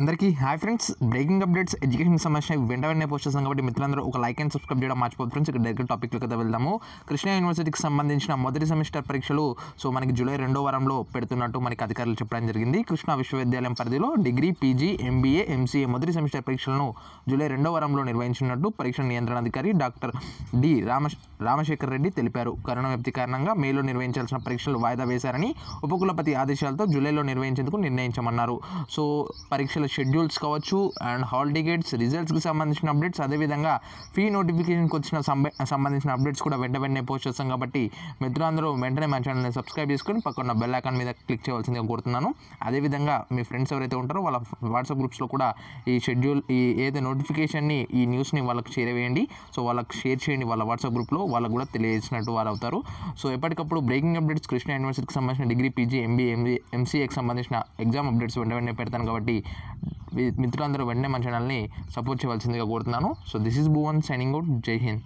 అందరికీ hi friends breaking updates education సంబంధించిన వెంట వెంటనే పోస్ట్ చేస్తాం కాబట్టి మిత్రులందరూ ఒక లైక్ అండ్ సబ్స్క్రైబ్ చేయడం మర్చిపోదు ఫ్రెండ్స్ ఇక్కడ డైరెక్ట్ టాపిక్లో కదా వెళ్దాము కృష్ణా యూనివర్సిటీకి సంబంధించిన మొదటి సెమిస్టర్ పరీక్షలు సో మనకి జూలై రెండో వారంలో పెడుతున్నట్టు మనకి అధికారులు చెప్పడం జరిగింది కృష్ణా విశ్వవిద్యాలయం పరిధిలో డిగ్రీ పీజీ ఎంబీఏ ఎంసీఏ మొదటి సెమిస్టర్ పరీక్షలను జూలై రెండో వారంలో నిర్వహించినట్టు పరీక్ష నియంత్రణ అధికారి డాక్టర్ డి రామ రామశేఖర్ రెడ్డి తెలిపారు కరోనా వ్యాప్తి కారణంగా మేలో నిర్వహించాల్సిన పరీక్షలు వాయిదా వేశారని ఉపకులపతి ఆదేశాలతో జూలైలో నిర్వహించేందుకు నిర్ణయించమన్నారు సో పరీక్షలు షెడ్యూల్స్ కావచ్చు అండ్ హాల్ టికెట్స్ రిజల్ట్స్కి సంబంధించిన అప్డేట్స్ అదేవిధంగా ఫీ నోటిఫికేషన్కి వచ్చిన సంబంధించిన అప్డేట్స్ కూడా వెంట వెంటనే పోస్ట్ చేస్తాం కాబట్టి మిత్రులందరూ వెంటనే మా ఛానల్ని సబ్స్క్రైబ్ చేసుకొని పక్కన బెల్ ఐకాన్ మీద క్లిక్ చేయవలసిందిగా కోరుతున్నాను అదేవిధంగా మీ ఫ్రెండ్స్ ఎవరైతే ఉంటారో వాళ్ళ వాట్సాప్ గ్రూప్స్లో కూడా ఈ షెడ్యూల్ ఈ ఏదైతే నోటిఫికేషన్ని ఈ న్యూస్ని వాళ్ళకి షేర్ వేయండి సో వాళ్ళకి షేర్ చేయండి వాళ్ళ వాట్సాప్ గ్రూప్లో వాళ్ళకు కూడా తెలియజేసినట్టు వారు అవుతారు సో ఎప్పటికప్పుడు బ్రేకింగ్ అప్డేట్స్ కృష్ణ యూనివర్సిటీకి సంబంధించిన డిగ్రీ పీజీ ఎంబీ ఎంసీఏకి సంబంధించిన ఎగ్జామ్ అప్డేట్స్ వెంట వెంటనే పెడతాను కాబట్టి మిత్రులందరూ వెంటనే మన ఛానల్ని సపోర్ట్ చేయవలసిందిగా కోరుతున్నాను so this is Bhuvan signing out Jai Hind